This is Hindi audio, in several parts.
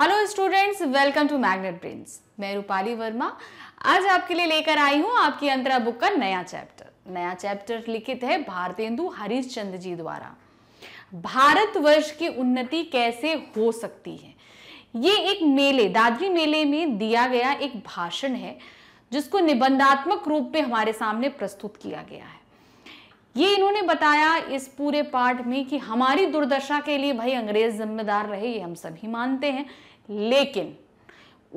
hello students welcome to magnet brains मैं रूपाली वर्मा आज आपके लिए लेकर आई हूँ आपकी अंतरा बुक का नया चैप्टर नया चैप्टर लिखित है भारतेंदु हरिश्चंद्र जी द्वारा भारतवर्ष की उन्नति कैसे हो सकती है ये एक मेले दादरी मेले में दिया गया एक भाषण है जिसको निबंधात्मक रूप में हमारे सामने प्रस्तुत किया गया है ये इन्होंने बताया इस पूरे पार्ट में कि हमारी दुर्दशा के लिए भाई अंग्रेज जिम्मेदार रहे ये हम सभी मानते हैं लेकिन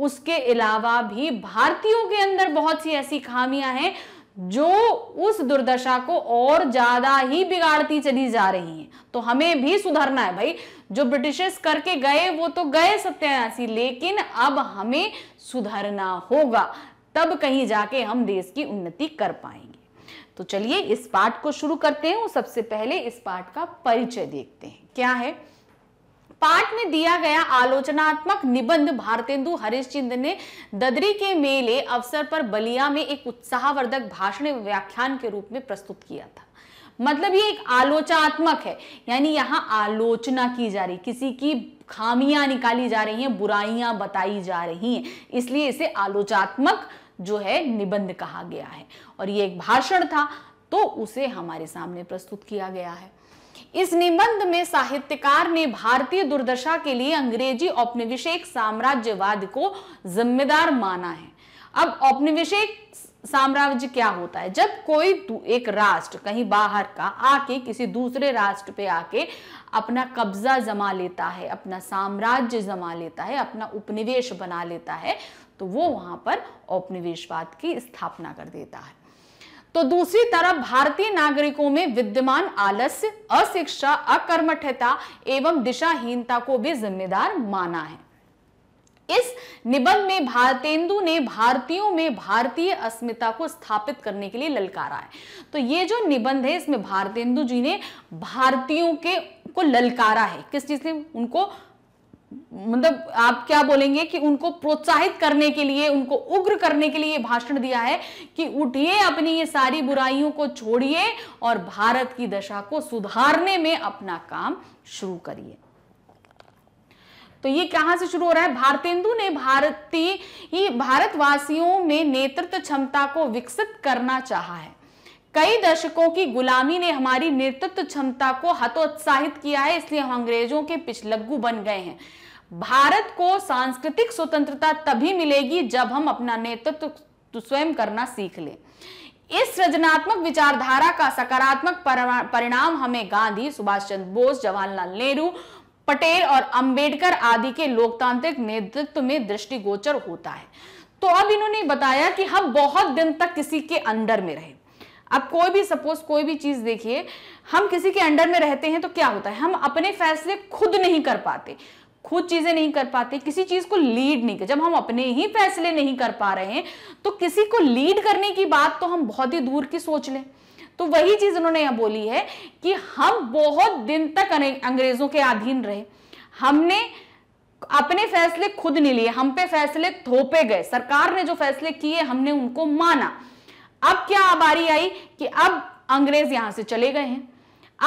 उसके अलावा भी भारतीयों के अंदर बहुत सी ऐसी खामियां हैं जो उस दुर्दशा को और ज्यादा ही बिगाड़ती चली जा रही हैं तो हमें भी सुधरना है भाई जो ब्रिटिशर्स करके गए वो तो गए सत्यानाशी लेकिन अब हमें सुधरना होगा तब कहीं जाके हम देश की उन्नति कर पाएंगे तो चलिए इस पाठ को शुरू करते हैं और सबसे पहले इस पाठ का परिचय देखते हैं क्या है पाठ में दिया गया आलोचनात्मक निबंध भारतेंदु हरिश्चंद्र ने ददरी के मेले अवसर पर बलिया में एक उत्साहवर्धक भाषण व्याख्यान के रूप में प्रस्तुत किया था मतलब ये एक आलोचनात्मक है यानी यहाँ आलोचना की जा रही किसी की खामियां निकाली जा रही हैं बुराइयां बताई जा रही हैं इसलिए इसे आलोचनात्मक जो है निबंध कहा गया है और ये एक भाषण था तो उसे हमारे सामने प्रस्तुत किया गया है इस निबंध में साहित्यकार ने भारतीय दुर्दशा के लिए अंग्रेजी औपनिवेशिक साम्राज्यवाद को जिम्मेदार माना है अब औपनिवेशिक साम्राज्य क्या होता है जब कोई एक राष्ट्र कहीं बाहर का आके किसी दूसरे राष्ट्र पे आके अपना कब्जा जमा लेता है अपना साम्राज्य जमा लेता है अपना उपनिवेश बना लेता है तो वो वहां पर औपनिवेशवाद की स्थापना कर देता है तो दूसरी तरफ भारतीय नागरिकों में विद्यमान आलस्य अशिक्षा अकर्मठता एवं दिशाहीनता को भी जिम्मेदार माना है इस निबंध में भारतेंदु ने भारतीयों में भारतीय अस्मिता को स्थापित करने के लिए ललकारा है तो ये जो निबंध है इसमें भारतेंदु जी ने भारतीयों के को ललकारा है किस चीज ने उनको मतलब आप क्या बोलेंगे कि उनको प्रोत्साहित करने के लिए उनको उग्र करने के लिए भाषण दिया है कि उठिए अपनी ये सारी बुराइयों को छोड़िए और भारत की दशा को सुधारने में अपना काम शुरू करिए तो ये कहां से शुरू हो रहा है भारतेंदु ने भारतीय भारतवासियों में नेतृत्व क्षमता को विकसित करना चाहा है कई दशकों की गुलामी ने हमारी नेतृत्व क्षमता को हतोत्साहित किया है इसलिए हम अंग्रेजों के पिछलग्गू बन गए हैं भारत को सांस्कृतिक स्वतंत्रता तभी मिलेगी जब हम अपना नेतृत्व स्वयं करना सीख लें इस सृजनात्मक विचारधारा का सकारात्मक परिणाम हमें गांधी सुभाष चंद्र बोस जवाहरलाल नेहरू पटेल और अंबेडकर आदि के लोकतांत्रिक नेतृत्व में दृष्टिगोचर होता है तो अब इन्होंने बताया कि हम बहुत दिन तक किसी के अंडर में रहे आप कोई भी सपोज कोई भी चीज देखिए हम किसी के अंडर में रहते हैं तो क्या होता है हम अपने फैसले खुद नहीं कर पाते खुद चीजें नहीं कर पाते किसी चीज को लीड नहीं कर जब हम अपने ही फैसले नहीं कर पा रहे हैं तो किसी को लीड करने की बात तो हम बहुत ही दूर की सोच लें तो वही चीज उन्होंने यहां बोली है कि हम बहुत दिन तक अंग्रेजों के अधीन रहे हमने अपने फैसले खुद नहीं लिए हम पे फैसले थोपे गए सरकार ने जो फैसले किए हमने उनको माना अब क्या आबारी आई कि अब अंग्रेज यहां से चले गए हैं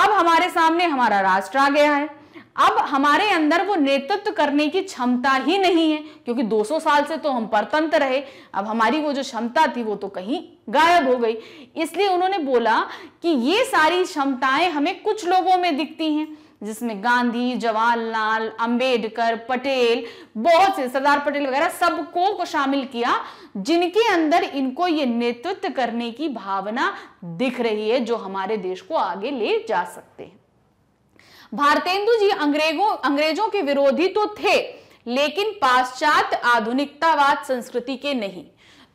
अब हमारे सामने हमारा राष्ट्र आ गया है अब हमारे अंदर वो नेतृत्व करने की क्षमता ही नहीं है क्योंकि 200 साल से तो हम परतंत्र रहे अब हमारी वो जो क्षमता थी वो तो कहीं गायब हो गई इसलिए उन्होंने बोला कि ये सारी क्षमताएं हमें कुछ लोगों में दिखती हैं जिसमें गांधी जवाहरलाल अंबेडकर पटेल बहुत से सरदार पटेल वगैरह सबको को शामिल किया जिनके अंदर इनको ये नेतृत्व करने की भावना दिख रही है जो हमारे देश को आगे ले जा सकते हैं भारतेंदु जी अंग्रेजों अंग्रेजों के विरोधी तो थे लेकिन पाश्चात्य आधुनिकतावाद संस्कृति के नहीं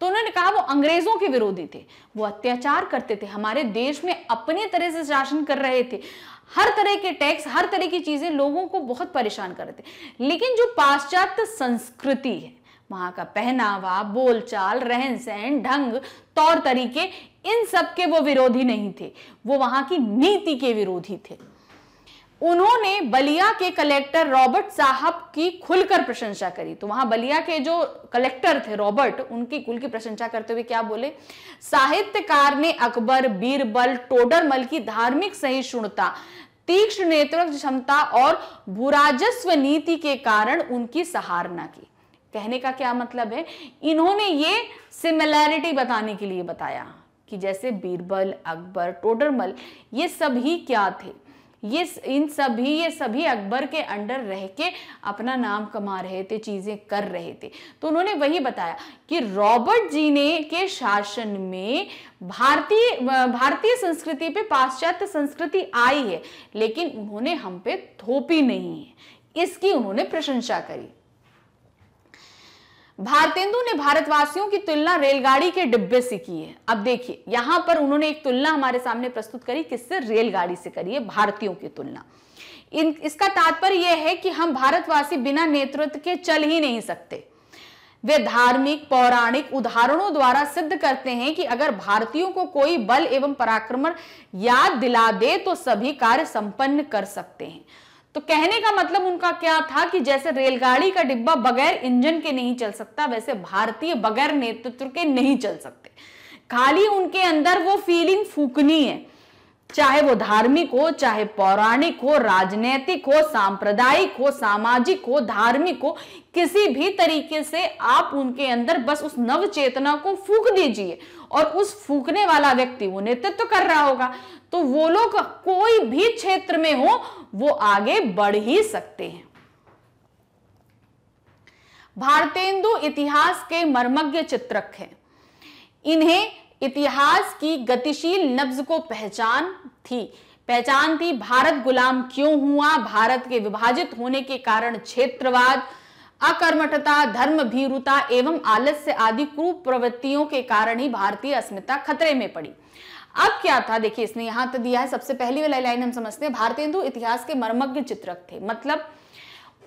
तो उन्होंने कहा वो अंग्रेजों के विरोधी थे वो अत्याचार करते थे हमारे देश में अपने तरह से शासन कर रहे थे हर तरह के टैक्स हर तरह की चीजें लोगों को बहुत परेशान करते लेकिन जो पाश्चात्य संस्कृति है वहां का पहनावा बोलचाल रहन सहन ढंग तौर तरीके इन सब के वो विरोधी नहीं थे वो वहां की नीति के विरोधी थे उन्होंने बलिया के कलेक्टर रॉबर्ट साहब की खुलकर प्रशंसा करी तो वहां बलिया के जो कलेक्टर थे रॉबर्ट उनकी कुल की प्रशंसा करते हुए क्या बोले साहित्यकार ने अकबर बीरबल टोडरमल की धार्मिक सहिष्णुता तीक्ष्ण नेतृत्व क्षमता और भूराजस्व नीति के कारण उनकी सहारना की कहने का क्या मतलब है इन्होंने ये सिमिलैरिटी बताने के लिए बताया कि जैसे बीरबल अकबर टोडरमल ये सभी क्या थे ये इन सभी ये सभी अकबर के अंडर रह के अपना नाम कमा रहे थे चीज़ें कर रहे थे तो उन्होंने वही बताया कि रॉबर्ट जी ने के शासन में भारतीय भारतीय संस्कृति पे पाश्चात्य संस्कृति आई है लेकिन उन्होंने हम पे थोपी नहीं है इसकी उन्होंने प्रशंसा करी भारतेंदु ने भारतवासियों की तुलना रेलगाड़ी के डिब्बे से की है अब देखिए यहां पर उन्होंने एक तुलना हमारे सामने प्रस्तुत करी किससे रेलगाड़ी से करी है भारतीयों की तुलना इन इसका तात्पर्य यह है कि हम भारतवासी बिना नेतृत्व के चल ही नहीं सकते वे धार्मिक पौराणिक उदाहरणों द्वारा सिद्ध करते हैं कि अगर भारतीयों को कोई बल एवं पराक्रमण याद दिला दे तो सभी कार्य संपन्न कर सकते हैं तो कहने का मतलब उनका क्या था कि जैसे रेलगाड़ी का डिब्बा बगैर इंजन के नहीं चल सकता वैसे भारतीय बगैर नेतृत्व के नहीं चल सकते खाली उनके अंदर वो फीलिंग फूकनी है चाहे वो धार्मिक हो चाहे पौराणिक हो राजनैतिक हो सांप्रदायिक हो सामाजिक हो धार्मिक हो किसी भी तरीके से आप उनके अंदर बस उस नव चेतना को फूक दीजिए और उस फूकने वाला व्यक्ति वो नेतृत्व तो कर रहा होगा तो वो लोग कोई भी क्षेत्र में हो वो आगे बढ़ ही सकते हैं भारतेंदु इतिहास के मर्मज्ञ चित्रक हैं इन्हें इतिहास की गतिशील नब्ज को पहचान थी पहचान थी भारत गुलाम क्यों हुआ भारत के विभाजित होने के कारण क्षेत्रवाद अकर्मठता धर्म भीरुता एवं आलस्य आदि प्रवृत्तियों के कारण ही भारतीय अस्मिता खतरे में पड़ी अब क्या था देखिए इसने यहां तो दिया है सबसे पहली वाली लाइन हम समझते हैं भारतीय हिंदू इतिहास के मर्मज्ञ चित्रक थे मतलब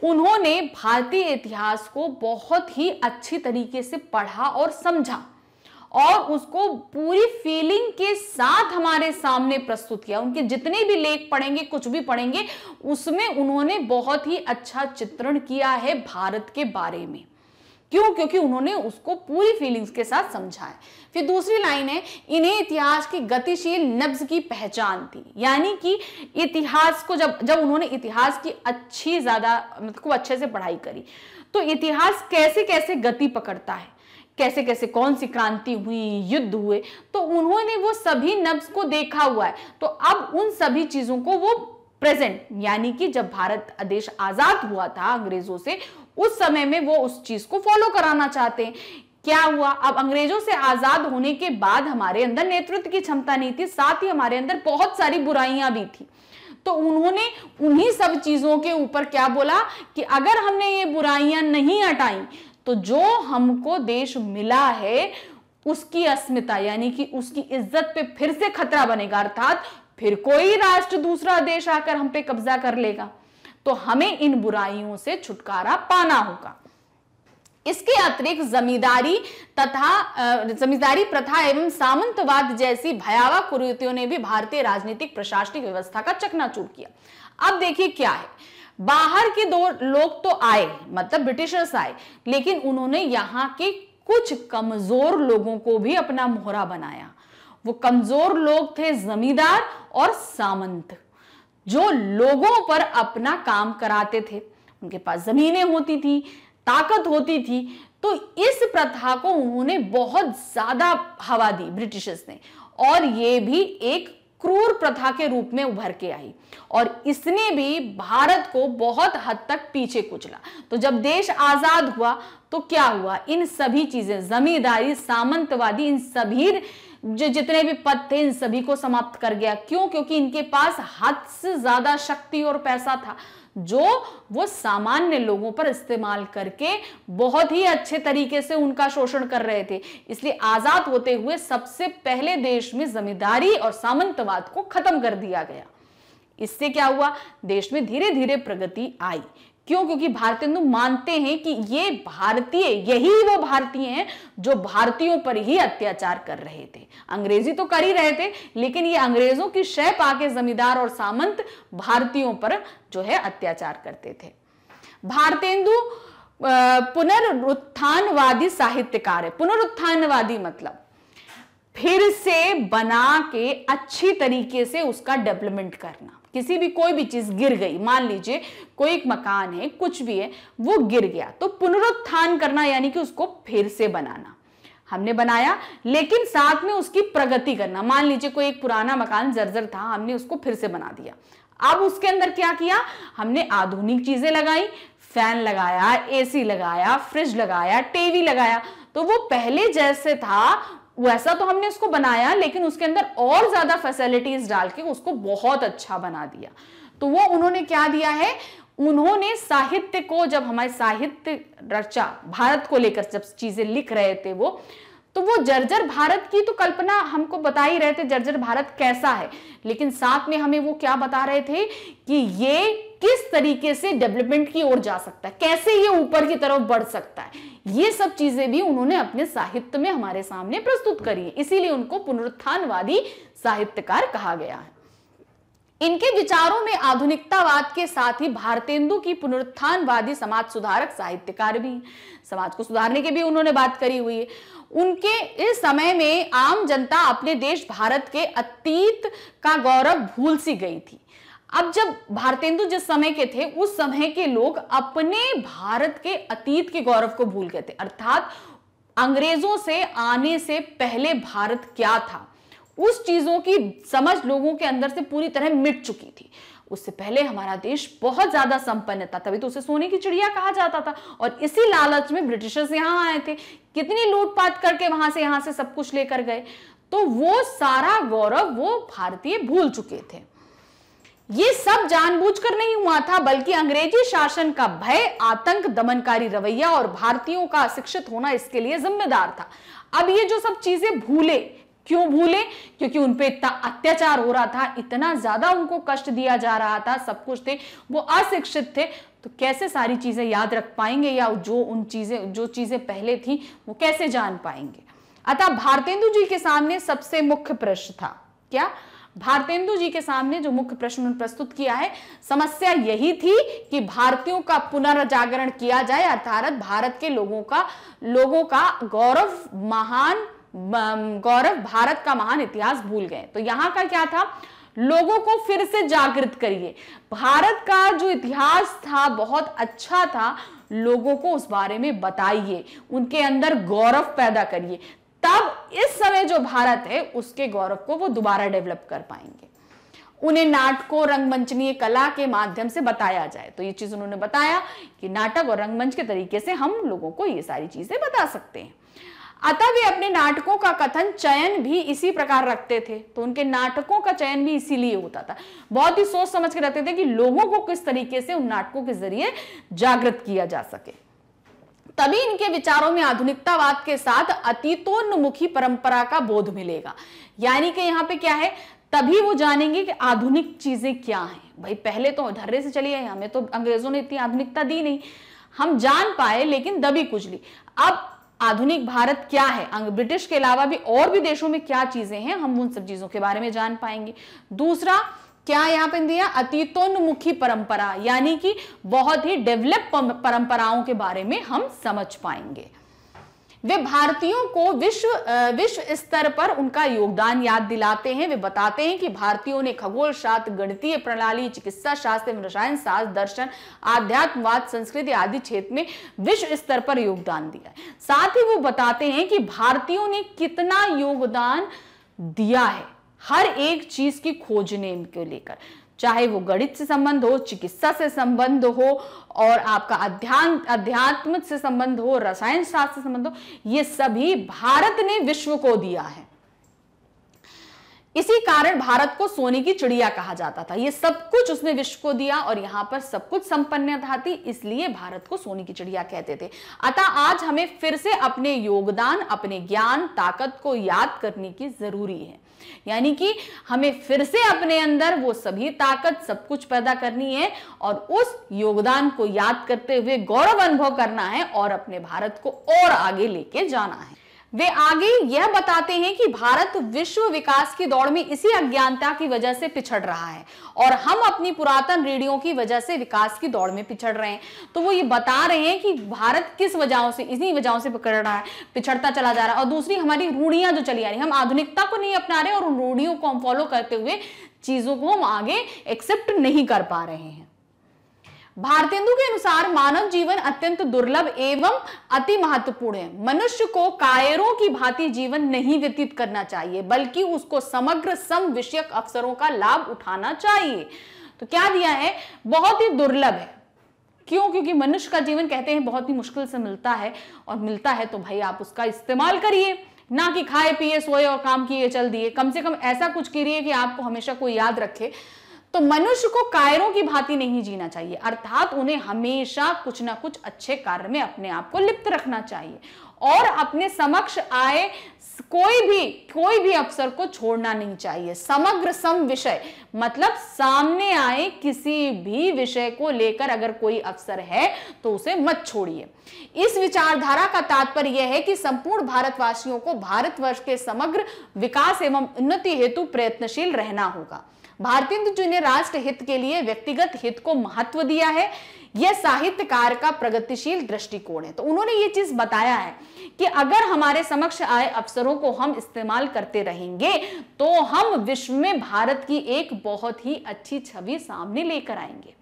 उन्होंने भारतीय इतिहास को बहुत ही अच्छी तरीके से पढ़ा और समझा और उसको पूरी फीलिंग के साथ हमारे सामने प्रस्तुत किया उनके जितने भी लेख पढ़ेंगे कुछ भी पढ़ेंगे उसमें उन्होंने बहुत ही अच्छा चित्रण किया है भारत के बारे में क्यों क्योंकि उन्होंने उसको पूरी फीलिंग्स के साथ है फिर दूसरी लाइन है इन्हें इतिहास की गतिशील नब्ज की पहचान थी यानी कि इतिहास को जब जब उन्होंने इतिहास की अच्छी ज़्यादा मतलब अच्छे से पढ़ाई करी तो इतिहास कैसे कैसे गति पकड़ता है कैसे कैसे कौन सी क्रांति हुई युद्ध हुए तो उन्होंने वो सभी नब्स को देखा हुआ है तो अब उन सभी चीजों को वो प्रेजेंट यानी कि जब भारत देश आजाद हुआ था अंग्रेजों से उस समय में वो उस चीज को फॉलो कराना चाहते हैं क्या हुआ अब अंग्रेजों से आजाद होने के बाद हमारे अंदर नेतृत्व की क्षमता नहीं थी साथ ही हमारे अंदर बहुत सारी बुराइयां भी थी तो उन्होंने उन्हीं सब चीजों के ऊपर क्या बोला कि अगर हमने ये बुराइयां नहीं हटाई तो जो हमको देश मिला है उसकी अस्मिता यानी कि उसकी इज्जत पे फिर से खतरा बनेगा अर्थात फिर कोई राष्ट्र दूसरा देश आकर हम पे कब्जा कर लेगा तो हमें इन बुराइयों से छुटकारा पाना होगा इसके अतिरिक्त जमींदारी तथा जमींदारी प्रथा एवं सामंतवाद जैसी भयावह कुरीतियों ने भी भारतीय राजनीतिक प्रशासनिक व्यवस्था का चकनाचूर किया अब देखिए क्या है बाहर के दो लोग तो आए मतलब ब्रिटिशर्स आए लेकिन उन्होंने यहाँ के कुछ कमजोर लोगों को भी अपना मोहरा बनाया वो कमजोर लोग थे जमींदार और सामंत जो लोगों पर अपना काम कराते थे उनके पास जमीनें होती थी ताकत होती थी तो इस प्रथा को उन्होंने बहुत ज्यादा हवा दी ब्रिटिशर्स ने और ये भी एक क्रूर प्रथा के रूप में उभर के आई और इसने भी भारत को बहुत हद तक पीछे कुचला तो जब देश आजाद हुआ तो क्या हुआ इन सभी चीजें जमींदारी सामंतवादी इन सभी जो जितने भी पद थे इन सभी को समाप्त कर गया क्यों क्योंकि इनके पास हद से ज्यादा शक्ति और पैसा था जो वो सामान्य लोगों पर इस्तेमाल करके बहुत ही अच्छे तरीके से उनका शोषण कर रहे थे इसलिए आजाद होते हुए सबसे पहले देश में जमींदारी और सामंतवाद को खत्म कर दिया गया इससे क्या हुआ देश में धीरे धीरे प्रगति आई क्यों क्योंकि भारतीय हिंदू मानते हैं कि ये भारतीय यही वो भारतीय हैं जो भारतीयों पर ही अत्याचार कर रहे थे अंग्रेजी तो कर ही रहे थे लेकिन ये अंग्रेजों की शय पाके जमींदार और सामंत भारतीयों पर जो है अत्याचार करते थे भारतेंदु पुनरुत्थानवादी साहित्यकार है पुनरुत्थानवादी मतलब फिर से बना के अच्छी तरीके से उसका डेवलपमेंट करना किसी भी कोई भी चीज गिर गई मान लीजिए कोई एक मकान है कुछ भी है वो गिर गया तो पुनरुत्थान करना यानी कि उसको फिर से बनाना हमने बनाया लेकिन साथ में उसकी प्रगति करना मान लीजिए कोई एक पुराना मकान जर्जर था हमने उसको फिर से बना दिया अब उसके अंदर क्या किया हमने आधुनिक चीजें लगाई फैन लगाया एसी लगाया फ्रिज लगाया टीवी लगाया तो वो पहले जैसे था वैसा तो हमने उसको बनाया लेकिन उसके अंदर और ज्यादा फैसिलिटीज डाल के उसको बहुत अच्छा बना दिया तो वो उन्होंने क्या दिया है उन्होंने साहित्य को जब हमारे साहित्य रचा भारत को लेकर जब चीजें लिख रहे थे वो तो वो जर्जर भारत की तो कल्पना हमको बता ही रहे थे जर्जर भारत कैसा है लेकिन साथ में हमें वो क्या बता रहे थे कि ये किस तरीके से डेवलपमेंट की ओर जा सकता है कैसे ये ऊपर की तरफ बढ़ सकता है ये सब चीजें भी उन्होंने अपने साहित्य में हमारे सामने प्रस्तुत करी है इसीलिए उनको पुनरुत्थानवादी साहित्यकार कहा गया है इनके विचारों में आधुनिकतावाद के साथ ही भारतेंदु की पुनरुत्थानवादी समाज सुधारक साहित्यकार भी समाज को सुधारने की भी उन्होंने बात करी हुई है उनके इस समय में आम जनता अपने देश भारत के अतीत का गौरव भूल सी गई थी अब जब भारतेंदु जिस समय के थे उस समय के लोग अपने भारत के अतीत के गौरव को भूल गए थे अर्थात अंग्रेजों से आने से पहले भारत क्या था उस चीजों की समझ लोगों के अंदर से पूरी तरह मिट चुकी थी उससे पहले हमारा देश बहुत ज्यादा संपन्न था तभी तो उसे सोने की चिड़िया कहा जाता था और इसी लालच में ब्रिटिशर्स यहाँ आए थे कितनी लूटपाट करके वहां से यहां से सब कुछ लेकर गए तो वो सारा गौरव वो भारतीय भूल चुके थे ये सब जानबूझकर नहीं हुआ था बल्कि अंग्रेजी शासन का भय आतंक दमनकारी रवैया और भारतीयों का अशिक्षित होना इसके लिए जिम्मेदार था अब ये जो सब चीजें भूले क्यों भूले क्योंकि उनपे इतना अत्याचार हो रहा था इतना ज्यादा उनको कष्ट दिया जा रहा था सब कुछ थे वो अशिक्षित थे तो कैसे सारी चीजें याद रख पाएंगे या जो उन चीजें जो चीजें पहले थी वो कैसे जान पाएंगे अतः भारतेंदु जी के सामने सबसे मुख्य प्रश्न था क्या भारतेंदु जी के सामने जो मुख्य प्रश्न प्रस्तुत किया है समस्या यही थी कि भारतीयों का पुनर्जागरण किया जाए अर्थात भारत के लोगों का लोगों का गौरव महान गौरव भारत का महान इतिहास भूल गए तो यहाँ का क्या था लोगों को फिर से जागृत करिए भारत का जो इतिहास था बहुत अच्छा था लोगों को उस बारे में बताइए उनके अंदर गौरव पैदा करिए तब इस समय जो भारत है उसके गौरव को वो दोबारा डेवलप कर पाएंगे उन्हें नाटकों रंगमंचनीय कला के माध्यम से बताया जाए तो ये चीज उन्होंने बताया कि नाटक और रंगमंच के तरीके से हम लोगों को ये सारी चीजें बता सकते हैं अतः वे अपने नाटकों का कथन चयन भी इसी प्रकार रखते थे तो उनके नाटकों का चयन भी इसीलिए होता था बहुत ही सोच समझ के रखते थे कि लोगों को किस तरीके से उन नाटकों के जरिए जागृत किया जा सके तभी इनके विचारों में आधुनिकतावाद के साथ अतीतोन्मुखी परंपरा का बोध मिलेगा यानी कि यहाँ पे क्या है तभी वो जानेंगे कि आधुनिक चीजें क्या हैं भाई पहले तो ढर्रे से चली आई हमें तो अंग्रेजों ने इतनी आधुनिकता दी नहीं हम जान पाए लेकिन दबी कुचली अब आधुनिक भारत क्या है ब्रिटिश के अलावा भी और भी देशों में क्या चीजें हैं हम उन सब चीजों के बारे में जान पाएंगे दूसरा क्या यहां पर दिया अतीतोन्मुखी परंपरा यानी कि बहुत ही डेवलप परंपराओं के बारे में हम समझ पाएंगे वे भारतीयों को विश्व विश्व स्तर पर उनका योगदान याद दिलाते हैं वे बताते हैं कि भारतीयों ने खगोल शास्त्र गणितीय प्रणाली चिकित्सा शास्त्र रसायन शास्त्र दर्शन आध्यात्मवाद संस्कृति आदि क्षेत्र में विश्व स्तर पर योगदान दिया साथ ही वो बताते हैं कि भारतीयों ने कितना योगदान दिया है हर एक चीज की खोजने को लेकर चाहे वो गणित से संबंध हो चिकित्सा से संबंध हो और आपका अध्यान अध्यात्म से संबंध हो रसायन शास्त्र से संबंध हो ये सभी भारत ने विश्व को दिया है इसी कारण भारत को सोने की चिड़िया कहा जाता था ये सब कुछ उसने विश्व को दिया और यहां पर सब कुछ संपन्नता थी इसलिए भारत को सोने की चिड़िया कहते थे अतः आज हमें फिर से अपने योगदान अपने ज्ञान ताकत को याद करने की जरूरी है यानी कि हमें फिर से अपने अंदर वो सभी ताकत सब कुछ पैदा करनी है और उस योगदान को याद करते हुए गौरव अनुभव करना है और अपने भारत को और आगे लेके जाना है वे आगे यह बताते हैं कि भारत विश्व विकास की दौड़ में इसी अज्ञानता की वजह से पिछड़ रहा है और हम अपनी पुरातन रीढ़ियों की वजह से विकास की दौड़ में पिछड़ रहे हैं तो वो ये बता रहे हैं कि भारत किस वजहों से इसी वजहों से पिछड़ रहा है पिछड़ता चला जा रहा है और दूसरी हमारी रूढ़ियां जो चली आ रही हम आधुनिकता को नहीं अपना रहे और उन रूढ़ियों को हम फॉलो करते हुए चीजों को हम आगे एक्सेप्ट नहीं कर पा रहे हैं भारतेंदु के अनुसार मानव जीवन अत्यंत दुर्लभ एवं अति महत्वपूर्ण है मनुष्य को कायरों की भांति जीवन नहीं व्यतीत करना चाहिए बल्कि उसको समग्र सम विषयक अवसरों का लाभ उठाना चाहिए तो क्या दिया है बहुत ही दुर्लभ है क्यों क्योंकि मनुष्य का जीवन कहते हैं बहुत ही मुश्किल से मिलता है और मिलता है तो भाई आप उसका इस्तेमाल करिए ना कि खाए पिए सोए और काम किए चल दिए कम से कम ऐसा कुछ करिए कि आपको हमेशा कोई याद रखे तो मनुष्य को कायरों की भांति नहीं जीना चाहिए अर्थात उन्हें हमेशा कुछ ना कुछ अच्छे कार्य में अपने आप को लिप्त रखना चाहिए और अपने समक्ष आए कोई भी कोई भी अवसर को छोड़ना नहीं चाहिए समग्र सम विषय मतलब सामने आए किसी भी विषय को लेकर अगर कोई अवसर है तो उसे मत छोड़िए इस विचारधारा का तात्पर्य यह है कि संपूर्ण भारतवासियों को भारतवर्ष के समग्र विकास एवं उन्नति हेतु प्रयत्नशील रहना होगा भारतेंद्र जी ने राष्ट्र हित के लिए व्यक्तिगत हित को महत्व दिया है यह साहित्यकार का प्रगतिशील दृष्टिकोण है तो उन्होंने ये चीज बताया है कि अगर हमारे समक्ष आए अवसरों को हम इस्तेमाल करते रहेंगे तो हम विश्व में भारत की एक बहुत ही अच्छी छवि सामने लेकर आएंगे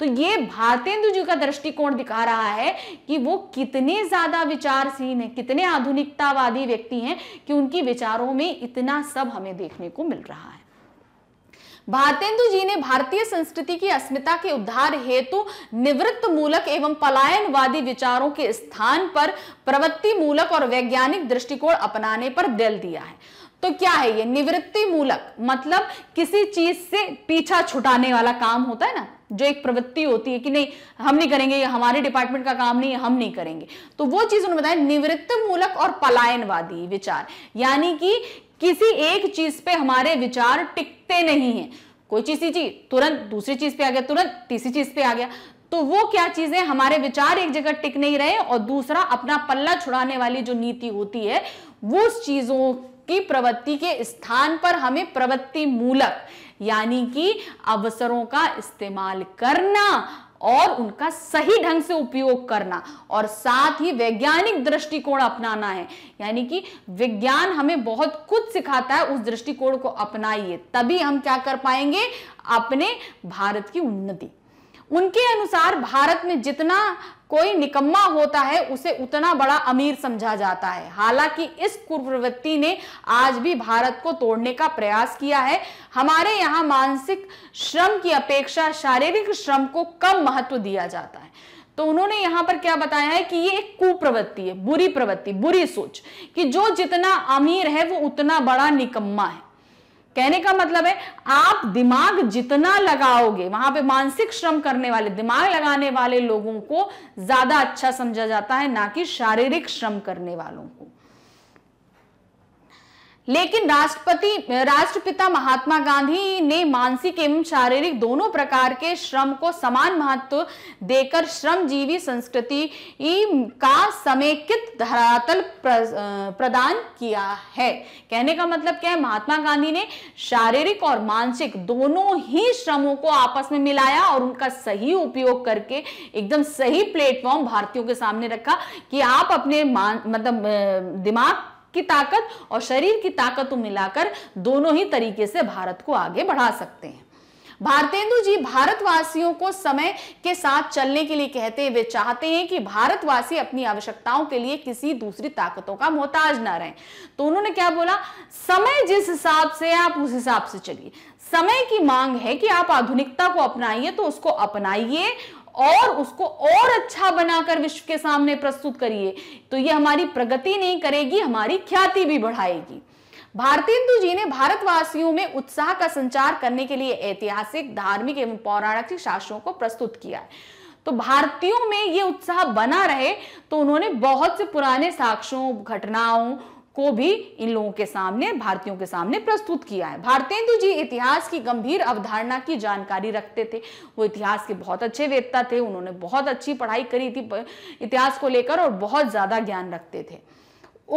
तो ये भारतेंदु जी का दृष्टिकोण दिखा रहा है कि वो कितने ज्यादा विचारसीन है कितने आधुनिकतावादी व्यक्ति हैं कि उनकी विचारों में इतना सब हमें देखने को मिल रहा है भारतेंदु जी ने भारतीय संस्कृति की अस्मिता के उद्धार हेतु निवृत्त मूलक एवं पलायनवादी विचारों के स्थान पर प्रवृत्ति मूलक और वैज्ञानिक दृष्टिकोण अपनाने पर दिल दिया है तो क्या है ये निवृत्ति मूलक मतलब किसी चीज से पीछा छुटाने वाला काम होता है ना जो एक प्रवृत्ति होती है कि नहीं हम नहीं करेंगे ये हमारे डिपार्टमेंट का काम नहीं है हम नहीं करेंगे तो वो चीज उन्होंने बताया निवृत्त मूलक और पलायनवादी विचार यानी कि किसी एक चीज पे हमारे विचार टिकते नहीं है कोई चीज चीज तुरंत दूसरी चीज पे आ गया तुरंत तीसरी चीज पे आ गया तो वो क्या चीजें हमारे विचार एक जगह टिक नहीं रहे और दूसरा अपना पल्ला छुड़ाने वाली जो नीति होती है वो उस चीजों की प्रवृत्ति के स्थान पर हमें प्रवृत्ति मूलक यानी कि अवसरों का इस्तेमाल करना और उनका सही ढंग से उपयोग करना और साथ ही वैज्ञानिक दृष्टिकोण अपनाना है यानी कि विज्ञान हमें बहुत कुछ सिखाता है उस दृष्टिकोण को अपनाइए तभी हम क्या कर पाएंगे अपने भारत की उन्नति उनके अनुसार भारत में जितना कोई निकम्मा होता है उसे उतना बड़ा अमीर समझा जाता है हालांकि इस कुप्रवृत्ति ने आज भी भारत को तोड़ने का प्रयास किया है हमारे यहाँ मानसिक श्रम की अपेक्षा शारीरिक श्रम को कम महत्व दिया जाता है तो उन्होंने यहाँ पर क्या बताया है कि ये एक कुप्रवृत्ति है बुरी प्रवृत्ति बुरी सोच कि जो जितना अमीर है वो उतना बड़ा निकम्मा है कहने का मतलब है आप दिमाग जितना लगाओगे वहां पे मानसिक श्रम करने वाले दिमाग लगाने वाले लोगों को ज्यादा अच्छा समझा जाता है ना कि शारीरिक श्रम करने वालों को लेकिन राष्ट्रपति राष्ट्रपिता महात्मा गांधी ने मानसिक एवं शारीरिक दोनों प्रकार के श्रम को समान महत्व देकर श्रमजीवी संस्कृति का समेकित धरातल प्रदान किया है कहने का मतलब क्या है महात्मा गांधी ने शारीरिक और मानसिक दोनों ही श्रमों को आपस में मिलाया और उनका सही उपयोग करके एकदम सही प्लेटफॉर्म भारतीयों के सामने रखा कि आप अपने मान मतलब दिमाग की ताकत और शरीर की ताकत को मिलाकर दोनों ही तरीके से भारत को आगे बढ़ा सकते हैं भारतेंदु जी भारतवासियों को समय के साथ चलने के लिए कहते हैं वे चाहते हैं कि भारतवासी अपनी आवश्यकताओं के लिए किसी दूसरी ताकतों का मोहताज ना रहें तो उन्होंने क्या बोला समय जिस हिसाब से आप उस हिसाब से चलिए समय की मांग है कि आप आधुनिकता को अपनाइए तो उसको अपनाइए और उसको और अच्छा बनाकर विश्व के सामने प्रस्तुत करिए तो ये हमारी प्रगति नहीं करेगी हमारी ख्याति भी बढ़ाएगी भारतेंदु जी ने भारतवासियों में उत्साह का संचार करने के लिए ऐतिहासिक धार्मिक एवं पौराणिक शास्त्रों को प्रस्तुत किया है तो भारतीयों में ये उत्साह बना रहे तो उन्होंने बहुत से पुराने साक्ष्यों घटनाओं को भी इन लोगों के सामने भारतीयों के सामने प्रस्तुत किया है भारतेंदु जी इतिहास की गंभीर अवधारणा की जानकारी रखते थे वो इतिहास के बहुत अच्छे वेदता थे उन्होंने बहुत अच्छी पढ़ाई करी थी इतिहास को लेकर और बहुत ज़्यादा ज्ञान रखते थे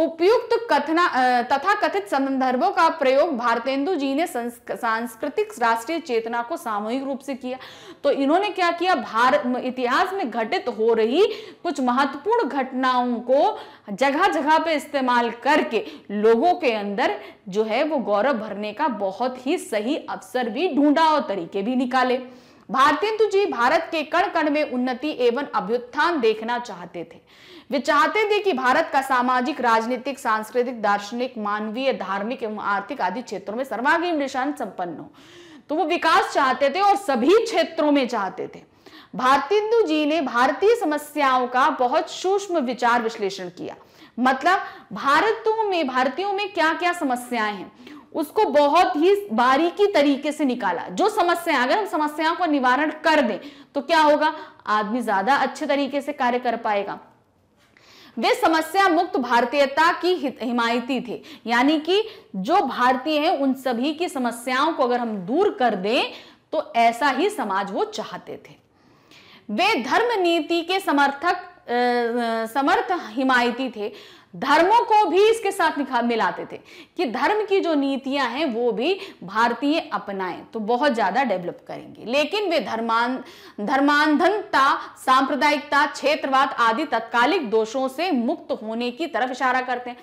उपयुक्त कथना तथा कथित संदर्भों का प्रयोग भारतेंदु जी ने सांस्कृतिक राष्ट्रीय चेतना को सामूहिक रूप से किया तो इन्होंने क्या किया भारत इतिहास में घटित हो रही कुछ महत्वपूर्ण घटनाओं को जगह जगह पे इस्तेमाल करके लोगों के अंदर जो है वो गौरव भरने का बहुत ही सही अवसर भी ढूंढा और तरीके भी निकाले भारतेंदु जी भारत के कण कण में उन्नति एवं अभ्युत्थान देखना चाहते थे वे चाहते थे कि भारत का सामाजिक राजनीतिक सांस्कृतिक दार्शनिक मानवीय धार्मिक एवं आर्थिक आदि क्षेत्रों में सर्वागीण निशान संपन्न हो तो वो विकास चाहते थे और सभी क्षेत्रों में चाहते थे भारतेंदु जी ने भारतीय समस्याओं का बहुत सूक्ष्म विचार विश्लेषण किया मतलब भारतों में भारतीयों में क्या क्या समस्याएं हैं उसको बहुत ही बारीकी तरीके से निकाला जो समस्या अगर हम समस्याओं का निवारण कर दें तो क्या होगा आदमी ज्यादा अच्छे तरीके से कार्य कर पाएगा वे समस्या मुक्त भारतीयता की हिमायती थे यानी कि जो भारतीय हैं उन सभी की समस्याओं को अगर हम दूर कर दें तो ऐसा ही समाज वो चाहते थे वे धर्म नीति के समर्थक समर्थ हिमायती थे धर्मों को भी इसके साथ मिलाते थे कि धर्म की जो नीतियां हैं वो भी भारतीय अपनाएं तो बहुत ज्यादा डेवलप करेंगे लेकिन वे धर्मान धर्मांधनता सांप्रदायिकता क्षेत्रवाद आदि तत्कालिक दोषों से मुक्त होने की तरफ इशारा करते हैं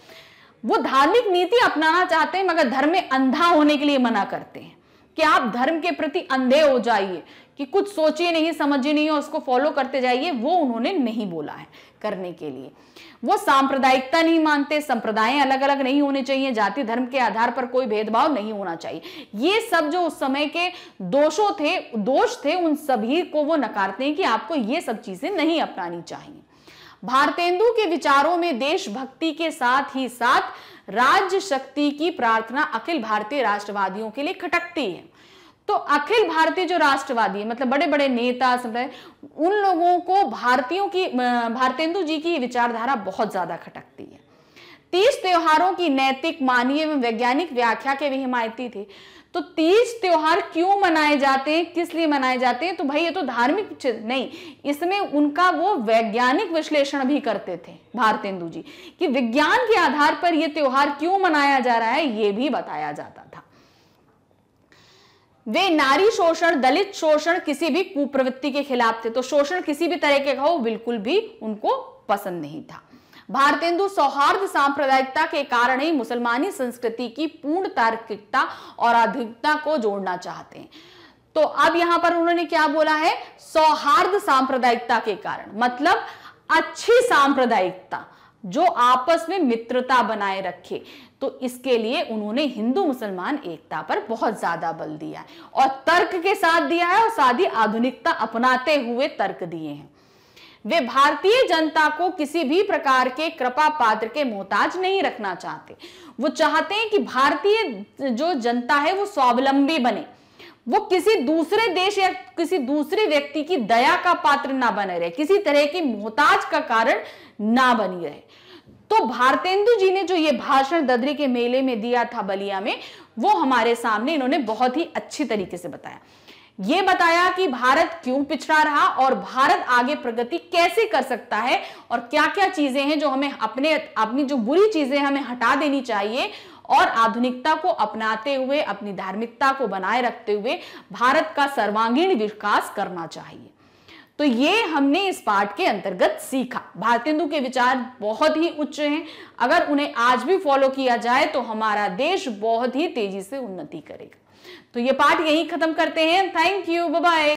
वो धार्मिक नीति अपनाना चाहते हैं मगर धर्म में अंधा होने के लिए मना करते हैं कि आप धर्म के प्रति अंधे हो जाइए कि कुछ सोचिए नहीं समझिए नहीं और उसको फॉलो करते जाइए वो उन्होंने नहीं बोला है करने के लिए वो सांप्रदायिकता नहीं मानते संप्रदाय अलग अलग नहीं होने चाहिए जाति धर्म के आधार पर कोई भेदभाव नहीं होना चाहिए ये सब जो उस समय के दोषों थे दोष थे उन सभी को वो नकारते हैं कि आपको ये सब चीजें नहीं अपनानी चाहिए भारतेंदु के विचारों में देशभक्ति के साथ ही साथ राज्य शक्ति की प्रार्थना अखिल भारतीय राष्ट्रवादियों के लिए खटकती है तो अखिल भारतीय जो राष्ट्रवादी है मतलब बड़े बड़े नेता सब उन लोगों को भारतीयों की भारतेंदु जी की विचारधारा बहुत ज्यादा खटकती है तीस त्योहारों की नैतिक मानवीय एवं वैज्ञानिक व्याख्या के भी हिमायती थे तो तीज त्योहार क्यों मनाए जाते हैं किस लिए मनाए जाते हैं तो भाई ये तो धार्मिक नहीं इसमें उनका वो वैज्ञानिक विश्लेषण भी करते थे भारतेंदु जी कि विज्ञान के आधार पर ये त्योहार क्यों मनाया जा रहा है ये भी बताया जाता था वे नारी शोषण दलित शोषण किसी भी कुप्रवृत्ति के खिलाफ थे तो शोषण किसी भी के का हो बिल्कुल भी उनको पसंद नहीं था भारतेंदु सौहार्द सांप्रदायिकता के कारण ही मुसलमानी संस्कृति की पूर्ण तार्किकता और आधुनिकता को जोड़ना चाहते हैं तो अब यहां पर उन्होंने क्या बोला है सौहार्द सांप्रदायिकता के कारण मतलब अच्छी सांप्रदायिकता जो आपस में मित्रता बनाए रखे तो इसके लिए उन्होंने हिंदू मुसलमान एकता पर बहुत ज्यादा बल दिया है और तर्क के साथ दिया है और साथ ही आधुनिकता अपनाते हुए तर्क दिए हैं वे भारतीय जनता को किसी भी प्रकार के कृपा पात्र के मोहताज नहीं रखना चाहते वो चाहते हैं कि भारतीय जो जनता है वो स्वावलंबी बने वो किसी दूसरे देश या किसी दूसरे व्यक्ति की दया का पात्र ना बने रहे किसी तरह की मोहताज का कारण ना बनी रहे तो भारतेंदु जी ने जो ये भाषण ददरी के मेले में दिया था बलिया में वो हमारे सामने इन्होंने बहुत ही अच्छी तरीके से बताया ये बताया कि भारत क्यों पिछड़ा रहा और भारत आगे प्रगति कैसे कर सकता है और क्या क्या चीजें हैं जो हमें अपने अपनी जो बुरी चीजें हमें हटा देनी चाहिए और आधुनिकता को अपनाते हुए अपनी धार्मिकता को बनाए रखते हुए भारत का सर्वांगीण विकास करना चाहिए तो ये हमने इस पाठ के अंतर्गत सीखा भारतीय के विचार बहुत ही उच्च हैं अगर उन्हें आज भी फॉलो किया जाए तो हमारा देश बहुत ही तेजी से उन्नति करेगा तो ये पाठ यही खत्म करते हैं थैंक यू बाय